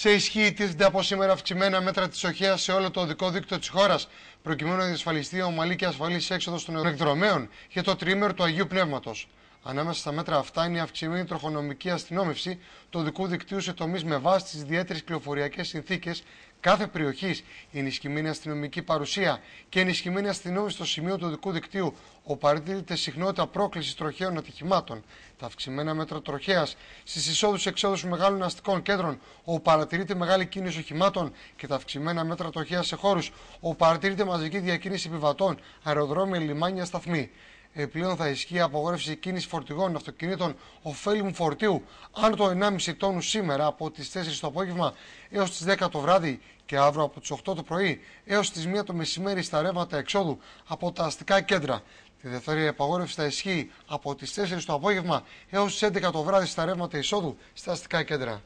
Σε ισχύ τίθενται από σήμερα αυξημένα μέτρα της οχέας σε όλο το οδικό δίκτυο της χώρας, προκειμένου να διασφαλιστεί ομαλή και ασφαλής έξοδος των εκδρομέων για το τρίμερο του Αγίου Πνεύματος. Ανάμεσα στα μέτρα αυτά είναι η αυξημένη τροχονομική αστυνόμευση του δικού δικτύου σε τομείς με βάση τις ιδιαίτερες κληροφοριακέ συνθήκες κάθε περιοχής, η ενισχυμένη αστυνομική παρουσία και η ενισχυμένη αστυνόμευση στο σημείο του δικού δικτύου, όπου παρατηρείται συχνότητα πρόκλησης τροχαίων ατυχημάτων, τα αυξημένα μέτρα τροχέα στι εισόδου-εξόδου μεγάλων αστικών κέντρων, όπου παρατηρείται μεγάλη κίνηση οχημάτων και τα αυξημένα μέτρα τροχέα σε χώρους, Ο παρατηρείται μαζική διακίνηση επιβατών, αεροδρόμια, λιμάνια, σταθμοί. Επιπλέον θα ισχύει απογόρευση κίνησης φορτηγών αυτοκινήτων ωφέλιμου φορτίου άνω των 1,5 τόνου σήμερα από τις 4 το απόγευμα έως τις 10 το βράδυ και αύριο από τις 8 το πρωί έως τις 1 το μεσημέρι στα ρεύματα εξόδου από τα αστικά κέντρα. Τη δεύτερη απαγόρευση θα ισχύει από τις 4 το απόγευμα έως τις 11 το βράδυ στα ρεύματα εισόδου στα αστικά κέντρα.